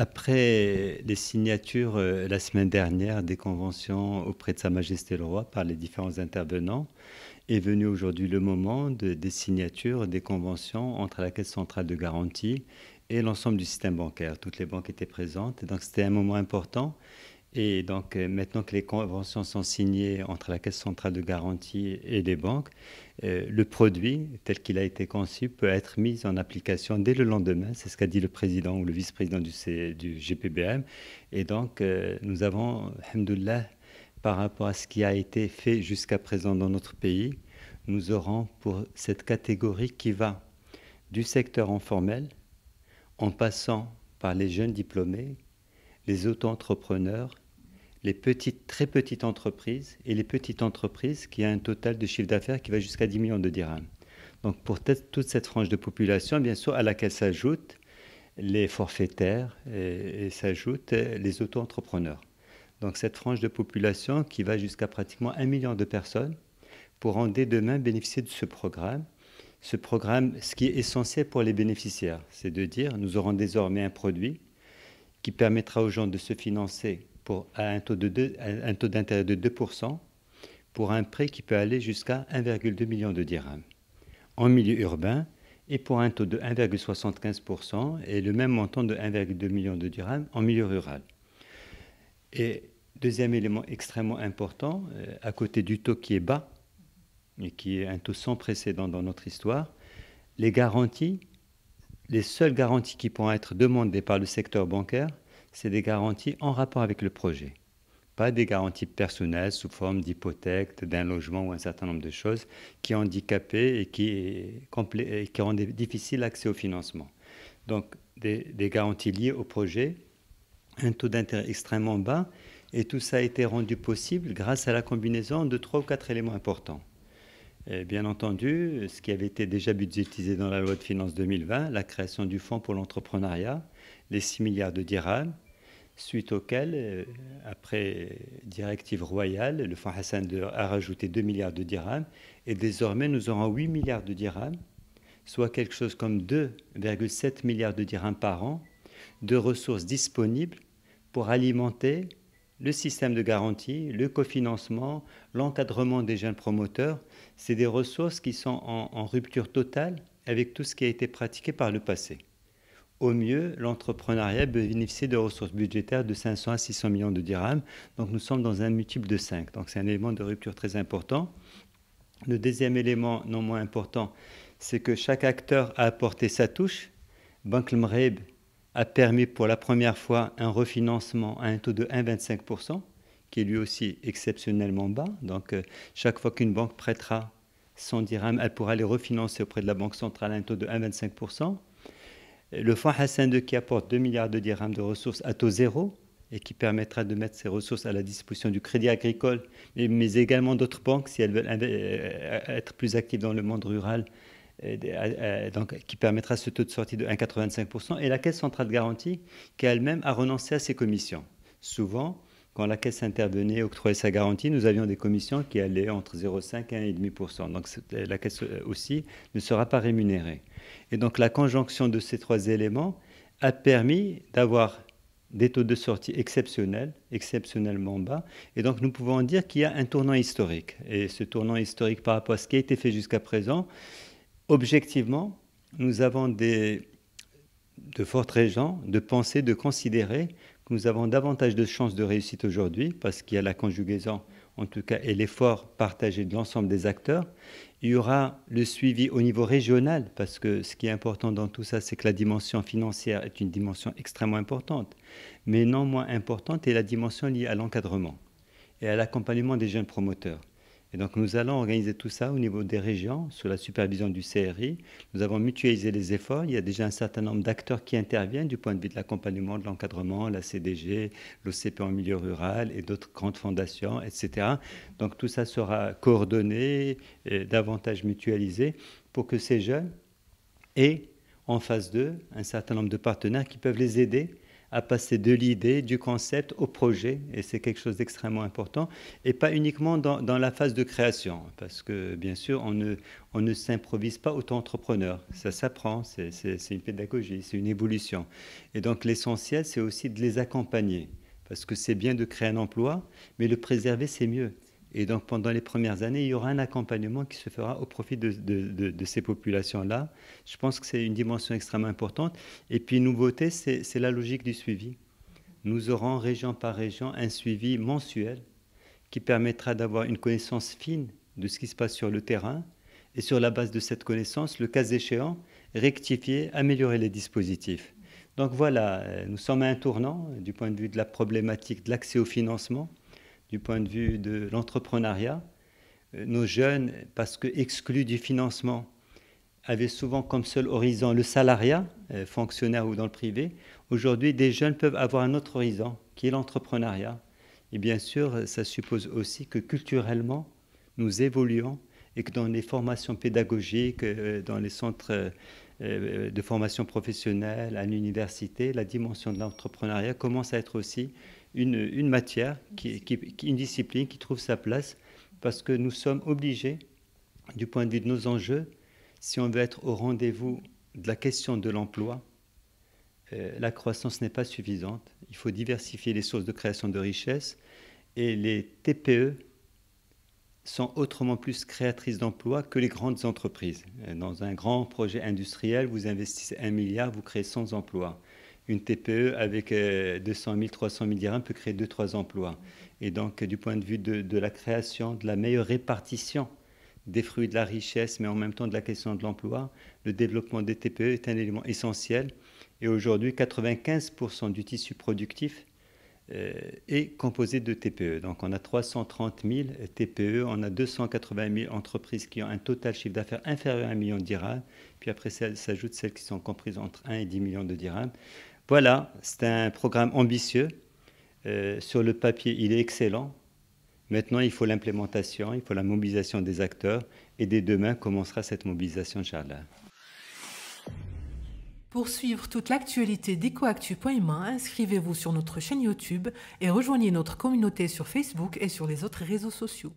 Après les signatures euh, la semaine dernière des conventions auprès de Sa Majesté le Roi par les différents intervenants, est venu aujourd'hui le moment des signatures des conventions entre la Caisse centrale de garantie et l'ensemble du système bancaire. Toutes les banques étaient présentes, donc c'était un moment important. Et donc euh, maintenant que les conventions sont signées entre la Caisse centrale de garantie et les banques, euh, le produit tel qu'il a été conçu peut être mis en application dès le lendemain. C'est ce qu'a dit le président ou le vice-président du, du, GPBM. Et donc euh, nous avons, alhamdoulilah, par rapport à ce qui a été fait jusqu'à présent dans notre pays, nous aurons pour cette catégorie qui va du secteur informel en passant par les jeunes diplômés, les auto-entrepreneurs, les petites, très petites entreprises et les petites entreprises qui ont un total de chiffre d'affaires qui va jusqu'à 10 millions de dirhams. Donc pour toute cette frange de population, bien sûr, à laquelle s'ajoutent les forfaitaires et, s'ajoutent les auto-entrepreneurs. Donc cette frange de population qui va jusqu'à pratiquement 1 million de personnes pourront dès demain bénéficier de ce programme. Ce programme, ce qui est essentiel pour les bénéficiaires, c'est de dire nous aurons désormais un produit qui permettra aux gens de se financer à un taux d'intérêt de, 2% pour un prêt qui peut aller jusqu'à 1,2 million de dirhams en milieu urbain et pour un taux de 1,75% et le même montant de 1,2 million de dirhams en milieu rural. Et deuxième élément extrêmement important, euh, à côté du taux qui est bas et qui est un taux sans précédent dans notre histoire, les garanties, les seules garanties qui pourront être demandées par le secteur bancaire, c'est des garanties en rapport avec le projet. Pas des garanties personnelles sous forme d'hypothèque, d'un logement ou un certain nombre de choses qui handicapaient et qui, qui rendent difficile l'accès au financement. Donc des, garanties liées au projet, un taux d'intérêt extrêmement bas, et tout ça a été rendu possible grâce à la combinaison de trois ou quatre éléments importants. bien entendu, ce qui avait été déjà budgétisé dans la loi de finances 2020, la création du fonds pour l'entrepreneuriat, les 6 milliards de dirhams, suite auxquels, euh, après directive royale, le fonds Hassan a rajouté 2 milliards de dirhams, et désormais nous aurons 8 milliards de dirhams, soit quelque chose comme 2,7 milliards de dirhams par an, de ressources disponibles pour alimenter le système de garantie, le cofinancement, l'encadrement des jeunes promoteurs. C'est des ressources qui sont en rupture totale avec tout ce qui a été pratiqué par le passé au mieux, l'entrepreneuriat peut bénéficier de ressources budgétaires de 500 à 600 millions de dirhams. Donc nous sommes dans un multiple de 5. Donc c'est un élément de rupture très important. Le deuxième élément non moins important, c'est que chaque acteur a apporté sa touche. Banque MREB a permis pour la première fois un refinancement à un taux de 1,25%, qui est lui aussi exceptionnellement bas. Donc euh, chaque fois qu'une banque prêtera 100 dirhams, elle pourra les refinancer auprès de la Banque centrale à un taux de 1,25%. Le fonds Hassan II qui apporte 2 milliards de dirhams de ressources à taux zéro et qui permettra de mettre ces ressources à la disposition du Crédit agricole, mais également d'autres banques si elles veulent euh, être plus actives dans le monde rural, euh, euh, qui permettra ce taux de sortie de 1,85%. Et la Caisse centrale de garantie qui elle-même a renoncé à ses commissions. Souvent, quand la Caisse intervenait, octroyait sa garantie, nous avions des commissions qui allaient entre 0,5 et 1,5%. Donc la Caisse euh, aussi ne sera pas rémunérée. Et donc la conjonction de ces trois éléments a permis d'avoir des taux de sortie exceptionnels, exceptionnellement bas. Et donc nous pouvons dire qu'il y a un tournant historique. Et ce tournant historique par rapport à ce qui a été fait jusqu'à présent, objectivement, nous avons des, de fortes raisons de penser, de considérer nous avons davantage de chances de réussite aujourd'hui parce qu'il y a la conjugaison, en tout cas, et l'effort partagé de l'ensemble des acteurs. Il y aura le suivi au niveau régional parce que ce qui est important dans tout ça, c'est que la dimension financière est une dimension extrêmement importante, mais non moins importante est la dimension liée à l'encadrement et à l'accompagnement des jeunes promoteurs. Et donc nous allons organiser tout ça au niveau des régions, sous la supervision du CRI. Nous avons mutualisé les efforts. Il y a déjà un certain nombre d'acteurs qui interviennent du point de vue de l'accompagnement, de l'encadrement, la CDG, l'OCP en milieu rural et d'autres grandes fondations, etc. Donc tout ça sera coordonné, davantage mutualisé pour que ces jeunes aient en face d'eux un certain nombre de partenaires qui peuvent les aider à passer de l'idée, du concept au projet, et c'est quelque chose d'extrêmement important, et pas uniquement dans, la phase de création, parce que bien sûr, on ne, s'improvise pas autant entrepreneur ça s'apprend, c'est une pédagogie, c'est une évolution. Et donc l'essentiel, c'est aussi de les accompagner, parce que c'est bien de créer un emploi, mais le préserver, c'est mieux. Et donc pendant les premières années, il y aura un accompagnement qui se fera au profit de, ces populations-là. Je pense que c'est une dimension extrêmement importante. Et puis nouveauté, c'est la logique du suivi. Nous aurons région par région un suivi mensuel qui permettra d'avoir une connaissance fine de ce qui se passe sur le terrain et sur la base de cette connaissance, le cas échéant, rectifier, améliorer les dispositifs. Donc voilà, euh, nous sommes à un tournant du point de vue de la problématique de l'accès au financement du point de vue de l'entrepreneuriat, euh, nos jeunes, parce que exclus du financement, avaient souvent comme seul horizon le salariat, euh, fonctionnaire ou dans le privé. Aujourd'hui, des jeunes peuvent avoir un autre horizon, qui est l'entrepreneuriat. Et bien sûr, euh, ça suppose aussi que culturellement, nous évoluons et que dans les formations pédagogiques, dans les centres de formation professionnelle, à l'université, la dimension de l'entrepreneuriat commence à être aussi une, matière, une discipline qui trouve sa place, parce que nous sommes obligés, du point de vue de nos enjeux, si on veut être au rendez-vous de la question de l'emploi, euh, la croissance n'est pas suffisante. Il faut diversifier les sources de création de richesses et les TPE sont autrement plus créatrices d'emplois que les grandes entreprises. Euh, dans un grand projet industriel, vous investissez un milliard, vous créez 100 emplois une TPE avec 200 000, 300 000 dirhams peut créer 2-3 emplois. Et donc, du point de vue de, la création, de la meilleure répartition des fruits de la richesse, mais en même temps de la question de l'emploi, le développement des TPE est un élément essentiel. Et aujourd'hui, 95% du tissu productif euh, est composé de TPE. Donc, on a 330 000 TPE, on a 280 000 entreprises qui ont un total chiffre d'affaires inférieur à 1 million de dirhams. Puis après, s'ajoutent celles qui sont comprises entre 1 et 10 millions de dirhams. Voilà, c'est un programme ambitieux. Euh, sur le papier, il est excellent. Maintenant, il faut l'implémentation, il faut la mobilisation des acteurs. Et dès demain commencera cette mobilisation, Charles. Pour suivre toute l'actualité d'Ecoactu.ma, inscrivez-vous sur notre chaîne YouTube et rejoignez notre communauté sur Facebook et sur les autres réseaux sociaux.